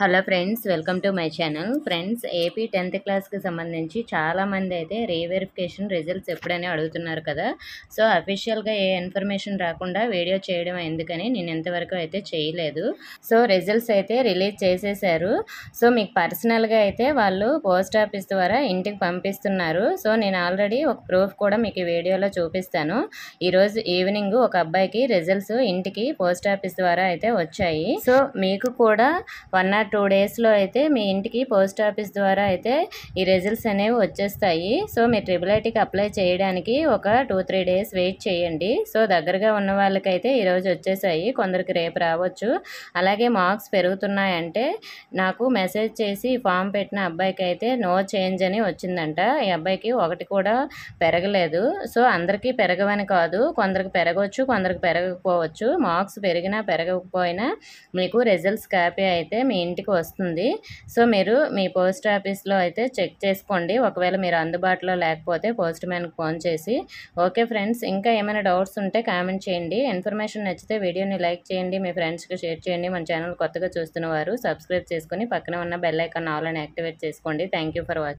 hello friends welcome to my channel friends AP tenth క్లాస్కి సంబంధించి చాలామంది అయితే రీవెరిఫికేషన్ రిజల్ట్స్ ఎప్పుడైనా అడుగుతున్నారు కదా సో అఫీషియల్గా ఏ ఇన్ఫర్మేషన్ రాకుండా వీడియో చేయడం ఎందుకని నేను ఎంతవరకు అయితే చేయలేదు సో రిజల్ట్స్ అయితే రిలీజ్ చేసేసారు సో మీకు పర్సనల్గా అయితే వాళ్ళు పోస్ట్ ఆఫీస్ ద్వారా ఇంటికి పంపిస్తున్నారు సో నేను ఆల్రెడీ ఒక ప్రూఫ్ కూడా మీకు వీడియోలో చూపిస్తాను ఈరోజు ఈవినింగ్ ఒక అబ్బాయికి రిజల్ట్స్ ఇంటికి పోస్ట్ ఆఫీస్ ద్వారా అయితే వచ్చాయి సో మీకు కూడా వన్ నాట్ టూ డేస్లో అయితే మీ ఇంటికి పోస్ట్ ఆఫీస్ ద్వారా అయితే ఈ రిజల్ట్స్ అనేవి వచ్చేస్తాయి సో మీరు ట్రిపుల్ ఐటీకి అప్లై చేయడానికి ఒక టూ త్రీ డేస్ వెయిట్ చేయండి సో దగ్గరగా ఉన్న వాళ్ళకైతే ఈరోజు వచ్చేసాయి కొందరికి రేపు రావచ్చు అలాగే మార్క్స్ పెరుగుతున్నాయంటే నాకు మెసేజ్ చేసి ఫామ్ పెట్టిన అబ్బాయికి అయితే నో చేంజ్ అని వచ్చిందంట ఈ అబ్బాయికి ఒకటి కూడా పెరగలేదు సో అందరికీ పెరగవని కాదు కొందరికి పెరగవచ్చు కొందరికి పెరగకపోవచ్చు మార్క్స్ పెరిగినా పెరగకపోయినా మీకు రిజల్ట్స్ కాపీ అయితే మీ ఇంటికి ఇంటికి వస్తుంది సో మీరు మీ పోస్ట్ ఆఫీస్లో అయితే చెక్ చేసుకోండి ఒకవేళ మీరు అందుబాటులో లేకపోతే పోస్ట్ మ్యాన్కి ఫోన్ చేసి ఓకే ఫ్రెండ్స్ ఇంకా ఏమైనా డౌట్స్ ఉంటే కామెంట్ చేయండి ఇన్ఫర్మేషన్ నచ్చితే వీడియోని లైక్ చేయండి మీ ఫ్రెండ్స్కి షేర్ చేయండి మన ఛానల్ కొత్తగా చూస్తున్న వారు సబ్స్క్రైబ్ చేసుకుని పక్కన ఉన్న బెల్ ఐకాన్ ఆల్ అని యాక్టివేట్ చేసుకోండి థ్యాంక్ ఫర్ వాచింగ్